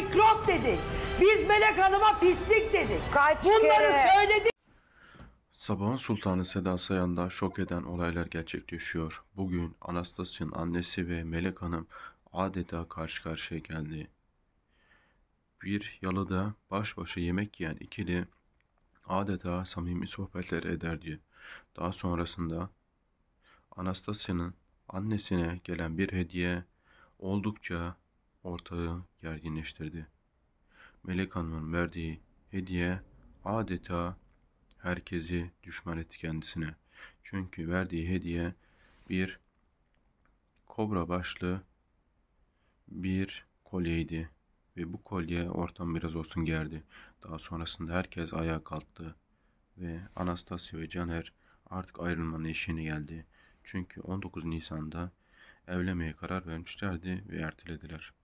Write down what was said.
mikrop dedik. Biz Melek Hanım'a pislik dedik. Kaç Bunları kere? söyledik. Sabahın Sultanı Seda Sayan'da şok eden olaylar gerçekleşiyor. Bugün Anastasia'nın annesi ve Melek Hanım adeta karşı karşıya geldi. Bir yalıda baş başa yemek yiyen ikili adeta samimi sohbetler ederdi. Daha sonrasında Anastasia'nın annesine gelen bir hediye oldukça ortağı gerginleştirdi. Melek Hanım'ın verdiği hediye adeta herkesi düşman etti kendisine. Çünkü verdiği hediye bir kobra başlı bir kolyeydi ve bu kolye ortam biraz olsun gerdi. Daha sonrasında herkes ayağa kalktı ve Anastasya ve Caner artık ayrılmanın eşiğine geldi. Çünkü 19 Nisan'da evlenmeye karar vermişlerdi ve ertelediler.